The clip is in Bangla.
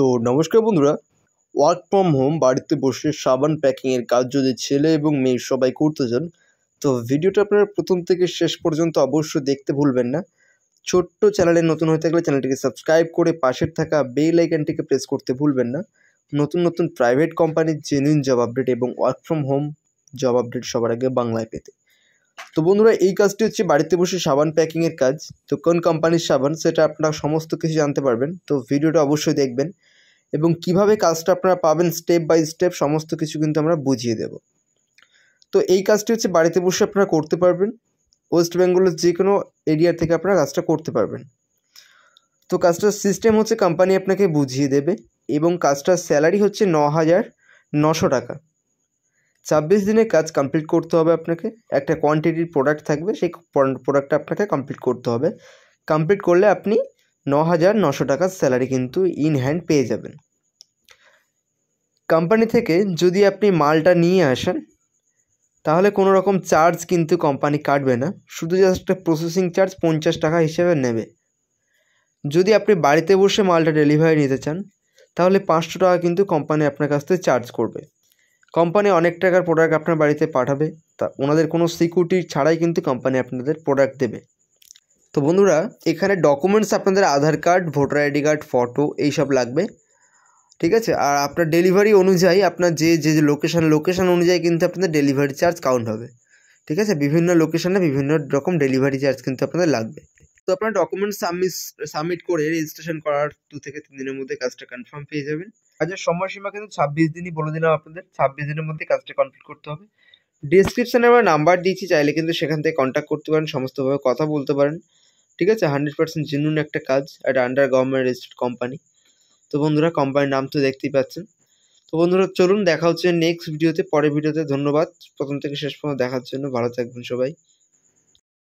তো নমস্কার বন্ধুরা ওয়ার্ক ফ্রম হোম বাড়িতে বসে সাবান প্যাকিংয়ের কাজ যদি ছেলে এবং মেয়ে সবাই করতে চান তো ভিডিওটা আপনারা প্রথম থেকে শেষ পর্যন্ত অবশ্যই দেখতে ভুলবেন না ছোট্ট চ্যানেলে নতুন হয়ে থাকলে চ্যানেলটিকে সাবস্ক্রাইব করে পাশের থাকা বেল আইকনটিকে প্রেস করতে ভুলবেন না নতুন নতুন প্রাইভেট কোম্পানির জেনুইন জব আপডেট এবং work from home job update সবার আগে বাংলায় পেতে তো বন্ধুরা এই কাজটি হচ্ছে বাড়িতে বসে সাবান প্যাকিংয়ের কাজ তো কোন কোম্পানির সাবান সেটা আপনারা সমস্ত কিছু জানতে পারবেন তো ভিডিওটা অবশ্যই দেখবেন এবং কিভাবে কাজটা আপনারা পাবেন স্টেপ বাই স্টেপ সমস্ত কিছু কিন্তু আমরা বুঝিয়ে দেব তো এই কাজটি হচ্ছে বাড়িতে বসে আপনারা করতে পারবেন ওয়েস্ট বেঙ্গলের যে কোনো এরিয়া থেকে আপনারা কাজটা করতে পারবেন তো কাজটার সিস্টেম হচ্ছে কোম্পানি আপনাকে বুঝিয়ে দেবে এবং কাজটার স্যালারি হচ্ছে ন হাজার নশো টাকা ছাব্বিশ দিনের কাজ কমপ্লিট করতে হবে আপনাকে একটা কোয়ান্টিটির প্রোডাক্ট থাকবে সেই প্রোডাক্টটা আপনাকে কমপ্লিট করতে হবে কমপ্লিট করলে আপনি ন হাজার নশো টাকার স্যালারি কিন্তু ইন হ্যান্ড পেয়ে যাবেন কোম্পানি থেকে যদি আপনি মালটা নিয়ে আসেন তাহলে কোনো রকম চার্জ কিন্তু কোম্পানি কাটবে না শুধু জাস্ট একটা প্রসেসিং চার্জ পঞ্চাশ টাকা হিসেবে নেবে যদি আপনি বাড়িতে বসে মালটা ডেলিভারি নিতে চান তাহলে পাঁচশো টাকা কিন্তু কোম্পানি আপনার কাছ থেকে চার্জ করবে কোম্পানি অনেক টাকার প্রোডাক্ট আপনার বাড়িতে পাঠাবে তা ওনাদের কোনো সিকিউরিটি ছাড়াই কিন্তু কোম্পানি আপনাদের প্রোডাক্ট দেবে তো বন্ধুরা এখানে ডকুমেন্টস আপনাদের Aadhaar card voter ID card photo এইসব লাগবে ঠিক আছে আর আপনার ডেলিভারি অনুযায়ী আপনার যে যে লোকেশান লোকেশান অনুযায়ী কিন্তু আপনাদের ডেলিভারি চার্জ কাউন্ট হবে ঠিক আছে বিভিন্ন লোকেশানে বিভিন্ন রকম ডেলিভারি চার্জ কিন্তু আপনাদের লাগবে তো আপনারা ডকুমেন্ট সাবমিট সাবমিট করে রেজিস্ট্রেশন করার দু থেকে তিন দিনের মধ্যে কাজটা কনফার্ম পেয়ে যাবেন কাজের আচ্ছা, সময়সীমা কিন্তু ছাব্বিশ দিনই বলে দিলাম আপনাদের ছাব্বিশ দিনের মধ্যে কাজটা কমপ্লিট করতে হবে ডিসক্রিপশানে আমরা নাম্বার দিয়েছি চাইলে কিন্তু সেখান থেকে কন্ট্যাক্ট করতে পারেন সমস্তভাবে কথা বলতে পারেন ঠিক আছে হান্ড্রেড পার্সেন্ট জিনুন একটা কাজ একটা আন্ডার গভর্নমেন্ট রেজিস্টার্ড কোম্পানি তো বন্ধুরা কোম্পানির নাম তো দেখতেই পাচ্ছেন তো বন্ধুরা চলুন দেখা হচ্ছে নেক্সট ভিডিওতে পরের ভিডিওতে ধন্যবাদ প্রথম থেকে শেষ পর্যন্ত দেখার জন্য ভালো থাকবেন সবাই